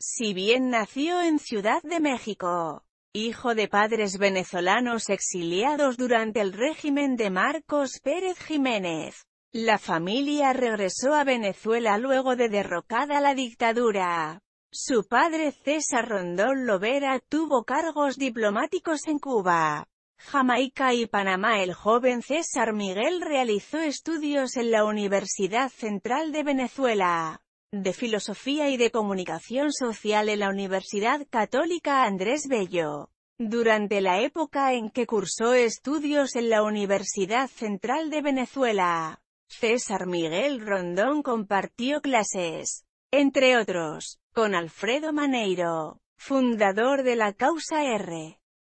Si bien nació en Ciudad de México, hijo de padres venezolanos exiliados durante el régimen de Marcos Pérez Jiménez, la familia regresó a Venezuela luego de derrocada la dictadura. Su padre César Rondón Lovera tuvo cargos diplomáticos en Cuba, Jamaica y Panamá. El joven César Miguel realizó estudios en la Universidad Central de Venezuela de Filosofía y de Comunicación Social en la Universidad Católica Andrés Bello. Durante la época en que cursó estudios en la Universidad Central de Venezuela, César Miguel Rondón compartió clases, entre otros, con Alfredo Maneiro, fundador de la Causa R.